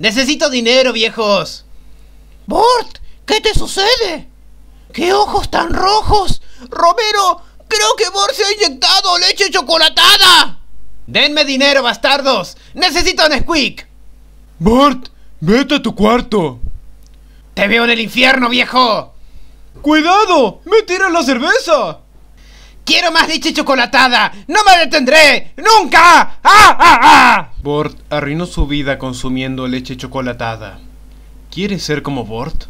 Necesito dinero, viejos. Bort, ¿qué te sucede? ¿Qué ojos tan rojos? Romero, creo que Bort se ha inyectado leche chocolatada. Denme dinero, bastardos. Necesito un squeak. Bort, vete a tu cuarto. Te veo en el infierno, viejo. Cuidado, me tiran la cerveza. ¡Quiero más leche chocolatada! ¡No me detendré! ¡Nunca! ¡Ah, ah, ah! Bort arruinó su vida consumiendo leche chocolatada. ¿Quieres ser como Bort?